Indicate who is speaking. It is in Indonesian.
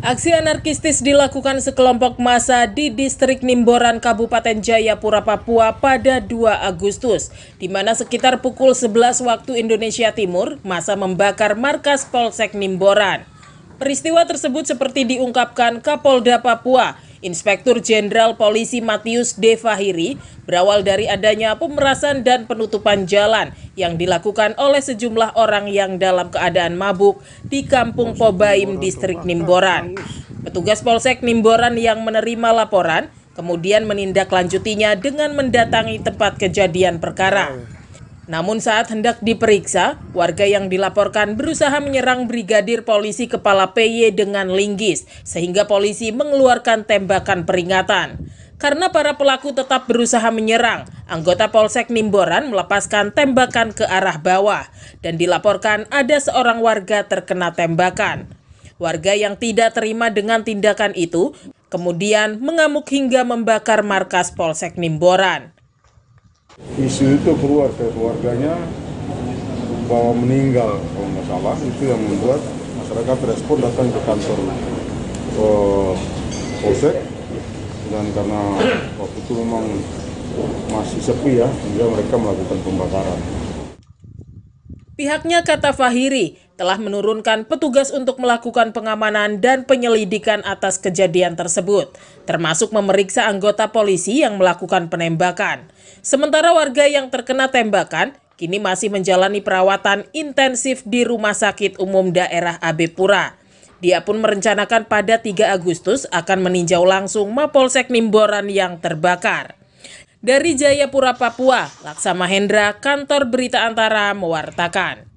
Speaker 1: Aksi anarkistis dilakukan sekelompok massa di distrik Nimboran, Kabupaten Jayapura, Papua pada 2 Agustus, di mana sekitar pukul 11 waktu Indonesia Timur, massa membakar markas Polsek Nimboran. Peristiwa tersebut seperti diungkapkan Kapolda Papua, Inspektur Jenderal Polisi Matius Devahiri berawal dari adanya pemerasan dan penutupan jalan yang dilakukan oleh sejumlah orang yang dalam keadaan mabuk di Kampung Pobaim, Distrik Nimboran. Petugas Polsek Nimboran yang menerima laporan kemudian menindaklanjutinya dengan mendatangi tempat kejadian perkara. Namun saat hendak diperiksa, warga yang dilaporkan berusaha menyerang Brigadir Polisi Kepala PY dengan linggis, sehingga polisi mengeluarkan tembakan peringatan. Karena para pelaku tetap berusaha menyerang, anggota Polsek Nimboran melepaskan tembakan ke arah bawah, dan dilaporkan ada seorang warga terkena tembakan. Warga yang tidak terima dengan tindakan itu kemudian mengamuk hingga membakar markas Polsek Nimboran. Isu itu keluar ke keluarganya bahwa meninggal kalau nggak salah itu yang membuat masyarakat respon datang ke kantor uh, Polsek dan karena waktu itu memang masih sepi ya sehingga mereka melakukan pembakaran. Pihaknya kata Fahiri telah menurunkan petugas untuk melakukan pengamanan dan penyelidikan atas kejadian tersebut, termasuk memeriksa anggota polisi yang melakukan penembakan. Sementara warga yang terkena tembakan kini masih menjalani perawatan intensif di Rumah Sakit Umum Daerah AB Dia pun merencanakan pada 3 Agustus akan meninjau langsung Mapolsek Nimboran yang terbakar. Dari Jayapura, Papua, Laksamahendra, Hendra, Kantor Berita Antara, mewartakan.